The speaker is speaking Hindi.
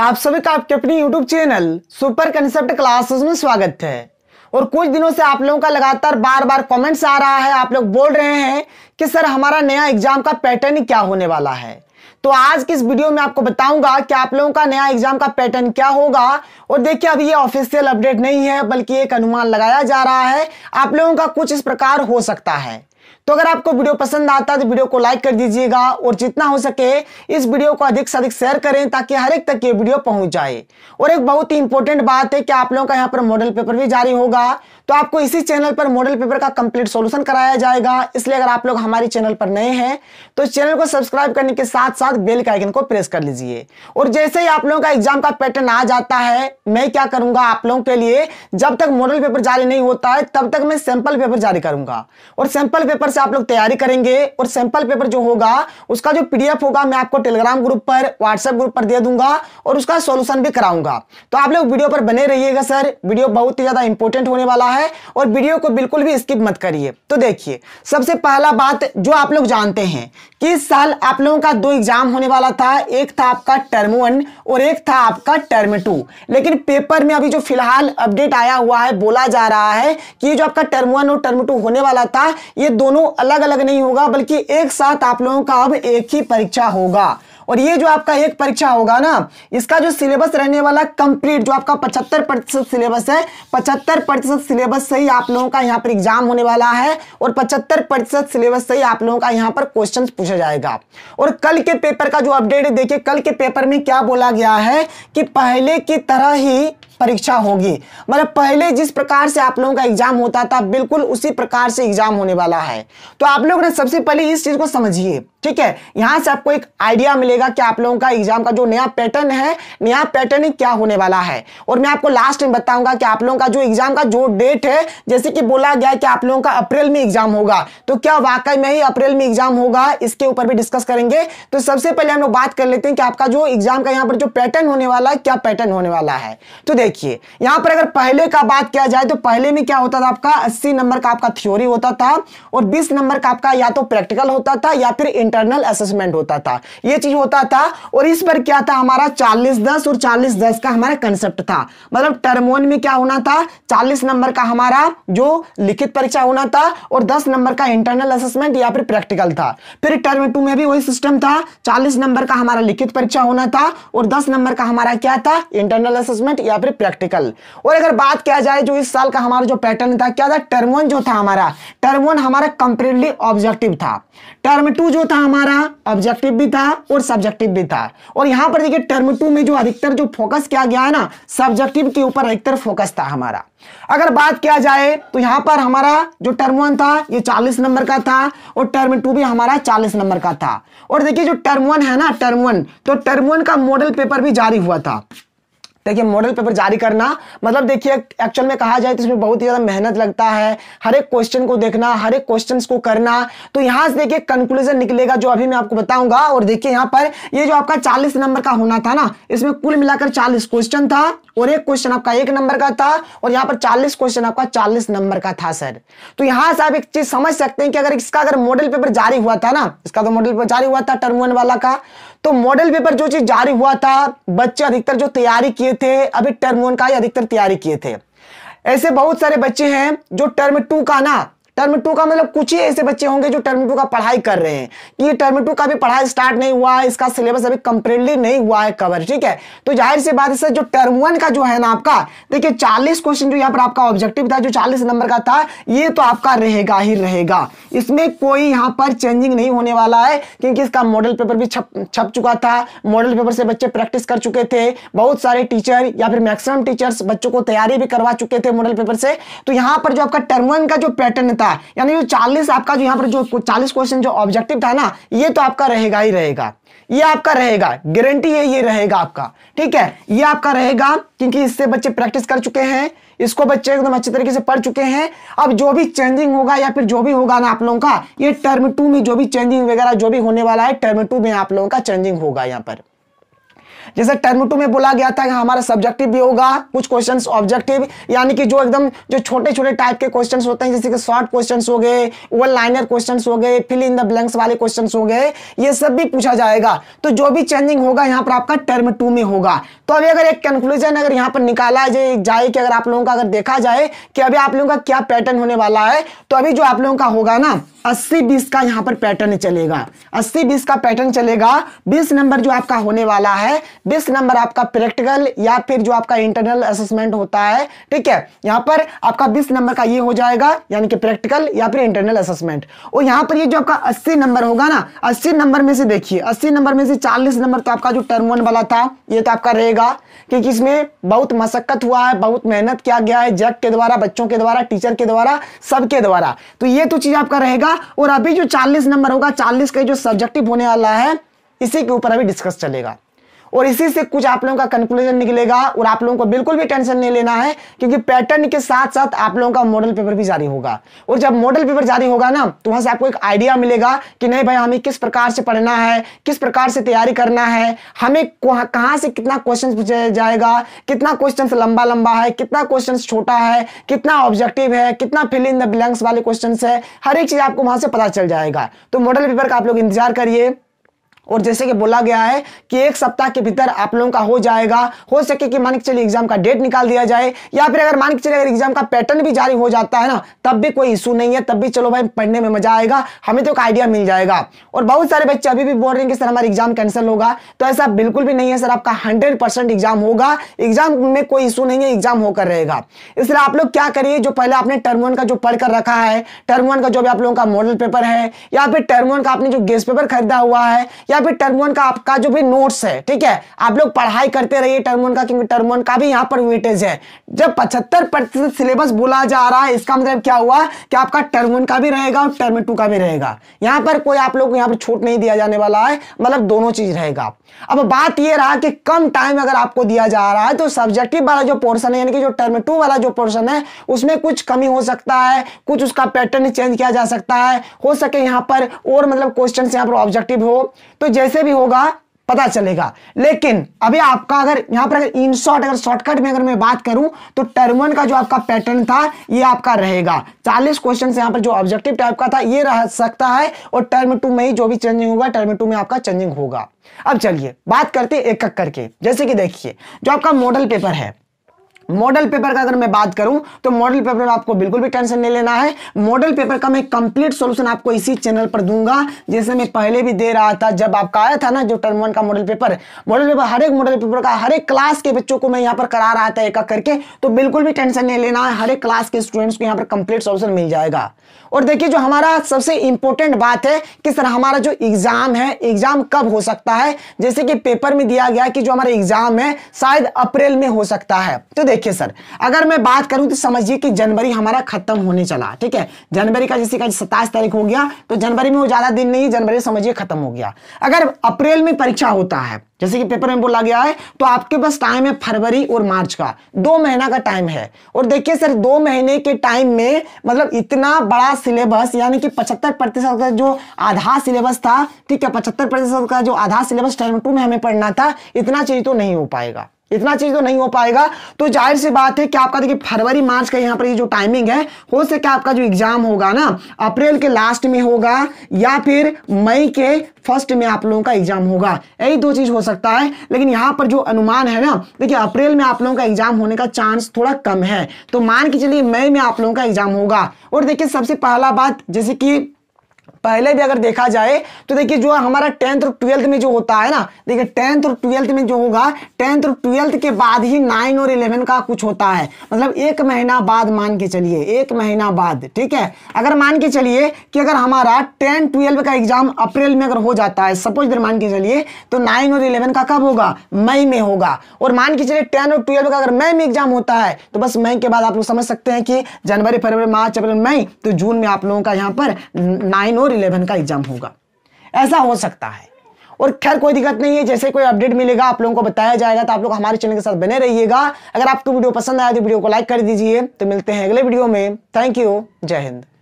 आप सभी का आपके अपनी YouTube channel super concept classes में स्वागत है और कुछ दिनों से आप लोगों का लगातार बार बार कमेंट्स आ रहा है आप लोग बोल रहे हैं कि सर हमारा नया एग्जाम का पैटर्न क्या होने वाला है तो आज की इस वीडियो में आपको बताऊंगा कि आप लोगों का नया एग्जाम का पैटर्न क्या होगा और देखिए अभी ये ऑफिशियल अपडेट नहीं है बल्कि एक अनुमान लगाया जा रहा है आप लोगों का कुछ इस प्रकार हो सकता है तो अगर आपको वीडियो पसंद आता है तो वीडियो को लाइक कर दीजिएगा और जितना हो सके इस वीडियो को अधिक से अधिक शेयर करें ताकि हर एक तक ये वीडियो पहुंच जाए और एक बहुत ही इंपॉर्टेंट बात है कि आप लोगों का यहाँ पर मॉडल पेपर भी जारी होगा तो आपको इसी चैनल पर मॉडल पेपर का कंप्लीट सॉल्यूशन कराया जाएगा इसलिए अगर आप लोग हमारे चैनल पर नए हैं तो चैनल को सब्सक्राइब करने के साथ साथ बेल के आइकन को प्रेस कर लीजिए और जैसे ही आप लोगों का एग्जाम का पैटर्न आ जाता है मैं क्या करूंगा आप लोगों के लिए जब तक मॉडल पेपर जारी नहीं होता है तब तक मैं सैंपल पेपर जारी करूंगा और सैंपल पेपर से आप लोग तैयारी करेंगे और सैंपल पेपर जो होगा उसका जो पीडीएफ होगा मैं आपको टेलीग्राम ग्रुप पर व्हाट्सएप ग्रुप पर दे दूंगा और उसका सोल्यूशन भी कराऊंगा तो आप लोग वीडियो पर बने रहिएगा सर वीडियो बहुत ही ज्यादा इंपॉर्टेंट होने वाला है रहा है और वीडियो को बिल्कुल भी स्किप मत करिए तो देखिए सबसे पहला बात जो आप लोग जानते हैं कि इस साल आप लोगों का दो एग्जाम होने वाला था एक था आपका टर्म वन और एक था आपका टर्म टू लेकिन पेपर में अभी जो फिलहाल अपडेट आया हुआ है बोला जा रहा है कि जो आपका टर्म वन और टर्म टू होने वाला था ये दोनों अलग अलग नहीं होगा बल्कि एक साथ आप लोगों का अब एक ही परीक्षा होगा और ये जो आपका एक परीक्षा होगा ना इसका जो सिलेबस रहने वाला कंप्लीट जो आपका पचहत्तर प्रतिशत सिलेबस है पचहत्तर प्रतिशत सिलेबस से ही आप लोगों का यहाँ पर एग्जाम होने वाला है और पचहत्तर प्रतिशत सिलेबस से ही आप लोगों का यहाँ पर क्वेश्चन पूछा जाएगा और कल के पेपर का जो अपडेट है देखिए कल के पेपर में क्या बोला गया है कि पहले की तरह ही परीक्षा होगी मतलब पहले जिस प्रकार से आप लोगों का एग्जाम होता था बिल्कुल उसी प्रकार से एग्जाम होने वाला है तो आप लोग ना सबसे पहले इस चीज को समझिए ठीक है यहां से आपको एक आइडिया मिलेगा कि आप लोगों का एग्जाम का जो नया पैटर्न है नया पैटर्न ही क्या होने वाला है और मैं आपको लास्ट में बताऊंगा कि आप लोगों का जो एग्जाम का जो डेट है जैसे कि बोला गया कि आप लोगों का अप्रैल में एग्जाम होगा तो क्या वाकई में ही अप्रैल में एग्जाम होगा इसके ऊपर भी डिस्कस करेंगे तो सबसे पहले हम लोग बात कर लेते हैं कि आपका जो एग्जाम का यहाँ पर जो पैटर्न होने वाला है क्या पैटर्न होने वाला है तो देखिए यहां पर अगर पहले का बात किया जाए तो पहले में क्या होता था आपका 80 नंबर का आपका थ्योरी होता था और 20 नंबर का आपका या तो प्रैक्टिकल होता था या फिर इंटरनल असेसमेंट होता था ये चीज होता था और इस पर क्या था हमारा 40 10 और 40 10 का हमारा कंसेप्ट था मतलब टर्म वन में क्या होना था चालीस नंबर का हमारा जो लिखित परीक्षा होना था और दस नंबर का इंटरनल असेसमेंट या फिर प्रैक्टिकल था फिर टर्म टू में भी वही सिस्टम था चालीस नंबर का हमारा लिखित परीक्षा होना था और दस नंबर का हमारा क्या था इंटरनल असेसमेंट या फिर प्रैक्टिकल और अगर बात किया जाए जो इस साल का हमारा जो पैटर्न था क्या था टर्म वन जो था हमारा टर्म वन हमारा कंप्लीटली ऑब्जेक्टिव था टर्म टू जो था हमारा ऑब्जेक्टिव भी था और सब्जेक्टिव भी था और यहां पर देखिए टर्म टू में जो अधिकतर जो फोकस किया गया है ना सब्जेक्टिव के ऊपर अधिकतर फोकस था हमारा अगर बात किया जाए तो यहां पर हमारा जो टर्म वन था ये 40 नंबर का था और टर्म टू भी हमारा 40 नंबर का था और देखिए जो टर्म वन है ना टर्म वन तो टर्म वन का मॉडल पेपर भी जारी हुआ था देखिए मॉडल पेपर जारी करना मतलब देखिए एक्चुअल में कहा जाए तो इसमें बहुत ही ज़्यादा मेहनत लगता है हर एक क्वेश्चन को देखना हर एक क्वेश्चन को करना तो यहाँ से देखिए कंक्लूजन निकलेगा जो अभी मैं आपको बताऊंगा और देखिए यहाँ पर ये जो आपका चालीस नंबर का होना था ना इसमें कुल मिलाकर चालीस क्वेश्चन था और एक क्वेश्चन आपका एक नंबर का था और यहाँ पर चालीस क्वेश्चन आपका चालीस नंबर का था सर तो यहाँ से आप एक चीज समझ सकते हैं कि अगर इसका अगर मॉडल पेपर जारी हुआ था ना इसका तो मॉडल पेपर जारी हुआ था टर्म वन वाला का तो मॉडल पेपर जो चीज जारी हुआ था बच्चे अधिकतर जो तैयारी किए थे अभी टर्म वन का ही अधिकतर तैयारी किए थे ऐसे बहुत सारे बच्चे हैं जो टर्म टू का ना टर्म टू का मतलब कुछ ही ऐसे बच्चे होंगे जो टर्म टू का पढ़ाई कर रहे हैं कि टर्म टू का भी पढ़ाई स्टार्ट नहीं हुआ है इसका सिलेबस अभी कंप्लीटली नहीं हुआ है कवर ठीक है तो जाहिर सी बात है सर जो टर्म वन का जो है ना आपका देखिए चालीस क्वेश्चन जो यहाँ पर आपका ऑब्जेक्टिव था जो चालीस नंबर का था ये तो आपका रहेगा ही रहेगा इसमें कोई यहाँ पर चेंजिंग नहीं होने वाला है क्योंकि इसका मॉडल पेपर भी छप छप चुका था मॉडल पेपर से बच्चे प्रैक्टिस कर चुके थे बहुत सारे टीचर या फिर मैक्सिमम टीचर्स बच्चों को तैयारी भी करवा चुके थे मॉडल पेपर से तो यहाँ पर जो आपका टर्म वन का जो पैटर्न था का है यानी जो चालीस आपका जो यहाँ पर जो चालीस क्वेश्चन जो ऑब्जेक्टिव था ना ये तो आपका रहेगा ही रहेगा ये आपका रहेगा गारंटी है ये रहेगा आपका ठीक है ये आपका रहेगा क्योंकि इससे बच्चे प्रैक्टिस कर चुके हैं इसको बच्चे एकदम अच्छे तरीके से पढ़ चुके हैं अब जो भी चेंजिंग होगा या फिर जो भी होगा ना आप लोगों का ये टर्म टू में जो भी चेंजिंग वगैरह जो भी होने वाला है टर्म टू में आप लोगों का चेंजिंग होगा यहाँ पर जैसे टर्म टू में बोला गया था कि हमारा सब्जेक्टिव भी होगा कुछ क्वेश्चन ऑब्जेक्टिव यानी कि जो एकदम जो छोटे छोटे टाइप के क्वेश्चन होते हैं जैसे कि शॉर्ट क्वेश्चन हो गए वन लाइनर क्वेश्चन हो गए फिल इन द ब्लैंक्स वाले क्वेश्चन हो गए ये सब भी पूछा जाएगा तो जो भी चेंजिंग होगा यहाँ पर आपका टर्म टू में होगा तो अभी अगर एक कंक्लूजन अगर यहाँ पर निकाला जाए कि अगर आप लोगों का अगर देखा जाए कि अभी आप लोगों का क्या पैटर्न होने वाला है तो अभी जो आप लोगों का होगा ना अस्सी बीस का यहां पर पैटर्न चलेगा अस्सी बीस का पैटर्न चलेगा बीस नंबर जो आपका होने वाला है बीस नंबर आपका प्रैक्टिकल या फिर जो आपका इंटरनल असेसमेंट होता है ठीक है यहां पर आपका बीस नंबर का ये हो जाएगा यानी कि प्रैक्टिकल या फिर इंटरनल असेसमेंट और यहां पर ये जो आपका अस्सी नंबर होगा ना अस्सी नंबर में से देखिए अस्सी नंबर में से चालीस नंबर तो आपका जो टर्म वन वाला था ये तो आपका रहेगा क्योंकि इसमें बहुत मशक्कत हुआ है बहुत मेहनत किया गया है जग के द्वारा बच्चों के द्वारा टीचर के द्वारा सबके द्वारा तो ये तो चीज आपका रहेगा होगा और अभी जो चालीस नंबर होगा चालीस का जो सब्जेक्टिव होने वाला है इसी के ऊपर अभी डिस्कस चलेगा और इसी से कुछ आप लोगों का कंक्लूजन निकलेगा और आप लोगों को बिल्कुल भी टेंशन नहीं लेना है क्योंकि पैटर्न के साथ साथ आप लोगों का मॉडल पेपर भी जारी होगा और जब मॉडल पेपर जारी होगा ना तो वहां से आपको एक आइडिया मिलेगा कि नहीं भाई हमें किस प्रकार से पढ़ना है किस प्रकार से तैयारी करना है हमें कहाँ से कितना क्वेश्चन पूछा जाएगा कितना क्वेश्चन लंबा लंबा है कितना क्वेश्चन छोटा है कितना ऑब्जेक्टिव है कितना फिल इन द ब्लैंक्स वाले क्वेश्चन है हर एक चीज आपको वहां से पता चल जाएगा तो मॉडल पेपर का आप लोग इंतजार करिए और जैसे कि बोला गया है कि एक सप्ताह के भीतर आप लोगों का हो जाएगा हो सके कि मानिक चलिए एग्जाम का डेट निकाल दिया जाए या फिर अगर मानिक चलिए अगर एग्जाम का पैटर्न भी जारी हो जाता है ना तब भी कोई इशू नहीं है तब भी चलो भाई पढ़ने में मजा आएगा हमें तो एक आइडिया मिल जाएगा और बहुत सारे बच्चे अभी भी बोल रहे हैं कि सर हमारा एग्जाम कैंसिल होगा तो ऐसा बिल्कुल भी नहीं है सर आपका हंड्रेड एग्जाम होगा एग्जाम में कोई इशू नहीं है एग्जाम होकर रहेगा इसलिए आप लोग क्या करिए जो पहले आपने टर्म वन का जो पढ़कर रखा है टर्म वन का जो भी आप लोगों का मॉडल पेपर है या फिर टर्म वन का आपने जो गेस्ट पेपर खरीदा हुआ है या फिर टर्म वन का आपका जो भी नोट्स है ठीक है आप लोग पढ़ाई करते रहिए टर्म वन का क्योंकि टर्म वन का भी यहाँ पर वेटेज है जब पचहत्तर प्रतिशत सिलेबस बोला जा रहा है इसका मतलब क्या हुआ कि आपका टर्म वन का भी रहेगा और टर्म टू का भी रहेगा यहाँ पर कोई आप लोग को यहाँ पर छूट नहीं दिया जाने वाला है मतलब दोनों चीज रहेगा अब बात यह रहा कि कम टाइम अगर आपको दिया जा रहा है तो सब्जेक्टिव वाला जो पोर्सन है यानी कि जो टर्म टू वाला जो पोर्सन है उसमें कुछ कमी हो सकता है कुछ उसका पैटर्न चेंज किया जा सकता है हो सके यहाँ पर और मतलब क्वेश्चन यहाँ पर ऑब्जेक्टिव हो तो तो जैसे भी होगा पता चलेगा लेकिन अभी आपका अगर यहां पर अगर इन शॉर्ट अगर शॉर्टकट में अगर मैं बात करूं तो टर्म वन का जो आपका पैटर्न था ये आपका रहेगा 40 क्वेश्चन यहां पर जो ऑब्जेक्टिव टाइप का था ये रह सकता है और टर्म टू में ही जो भी चेंजिंग होगा टर्म टू में आपका चेंजिंग होगा अब चलिए बात करते एक एक करके जैसे कि देखिए जो आपका मॉडल पेपर है मॉडल पेपर का अगर मैं बात करूं तो मॉडल पेपर में आपको बिल्कुल भी टेंशन नहीं लेना है मॉडल पेपर का मैं कंप्लीट सॉल्यूशन आपको इसी चैनल पर दूंगा जैसे मैं पहले भी दे रहा था जब आपका आया था ना जो टर्म वन का मॉडल पेपर मॉडल पेपर हर एक मॉडल पेपर का हर एक क्लास के बच्चों को मैं यहाँ पर करा रहा था एक करके तो बिल्कुल भी टेंशन नहीं लेना है हर एक क्लास के स्टूडेंट्स को यहाँ पर कंप्लीट सोल्यूशन मिल जाएगा और देखिए जो हमारा सबसे इंपॉर्टेंट बात है कि सर हमारा जो एग्जाम है एग्जाम कब हो सकता है जैसे कि पेपर में दिया गया कि जो हमारा एग्जाम है शायद अप्रैल में हो सकता है तो देखिए सर अगर मैं बात करूं तो समझिए कि जनवरी हमारा खत्म होने चला ठीक है जनवरी का जैसे सत्ताईस तारीख हो गया तो जनवरी में वो ज्यादा दिन नहीं जनवरी समझिए खत्म हो गया अगर अप्रैल में परीक्षा होता है जैसे कि पेपर में बोला गया है तो आपके पास टाइम है फरवरी और मार्च का दो महीना का टाइम है और देखिए सर दो महीने के टाइम में मतलब इतना बड़ा सिलेबस यानी कि पचहत्तर प्रतिशत का जो आधा सिलेबस था ठीक है पचहत्तर प्रतिशत का जो आधा सिलेबस टर्म टू में हमें पढ़ना था इतना चीज तो नहीं हो पाएगा इतना चीज तो नहीं हो पाएगा तो जाहिर सी बात है कि आपका देखिए फरवरी मार्च का यहाँ पर ये जो टाइमिंग है हो सके आपका जो एग्जाम होगा ना अप्रैल के लास्ट में होगा या फिर मई के फर्स्ट में आप लोगों का एग्जाम होगा यही दो चीज हो सकता है लेकिन यहाँ पर जो अनुमान है ना देखिए अप्रैल में आप लोगों का एग्जाम होने का चांस थोड़ा कम है तो मान के चलिए मई में आप लोगों का एग्जाम होगा और देखिए सबसे पहला बात जैसे कि पहले भी अगर देखा जाए तो देखिए जो हमारा टेंथ और ट्वेल्थ में जो होता है ना देखिए टेंथ और ट्वेल्थ में जो होगा टेंथ और ट्वेल्थ के बाद ही नाइन और इलेवन का कुछ होता है मतलब एक महीना बाद मान के चलिए एक महीना बाद ठीक है अगर मान के चलिए कि अगर हमारा टेंथ ट्वेल्व का एग्जाम अप्रैल में अगर हो जाता है सपोज इधर मान के चलिए तो नाइन और इलेवन का कब होगा मई में होगा और मान के चलिए टेंथ और ट्वेल्व का अगर मई में एग्जाम होता है तो बस मई के बाद आप लोग समझ सकते हैं कि जनवरी फरवरी मार्च अप्रैल मई तो जून में आप लोगों का यहाँ पर नाइन नाइन और इलेवन का एग्जाम होगा ऐसा हो सकता है और खैर कोई दिक्कत नहीं है जैसे कोई अपडेट मिलेगा आप लोगों को बताया जाएगा तो आप लोग हमारे चैनल के साथ बने रहिएगा अगर आपको वीडियो पसंद आया तो वीडियो को लाइक कर दीजिए तो मिलते हैं अगले वीडियो में थैंक यू जय हिंद